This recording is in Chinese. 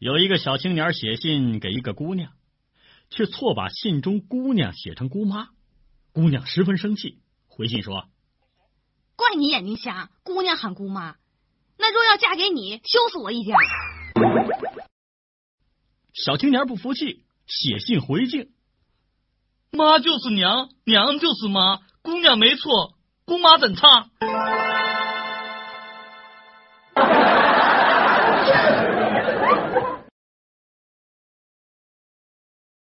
有一个小青年写信给一个姑娘，却错把信中姑娘写成姑妈。姑娘十分生气，回信说：“怪你眼睛瞎，姑娘喊姑妈，那若要嫁给你，羞死我一家。”小青年不服气，写信回敬：“妈就是娘，娘就是妈，姑娘没错，姑妈怎差？”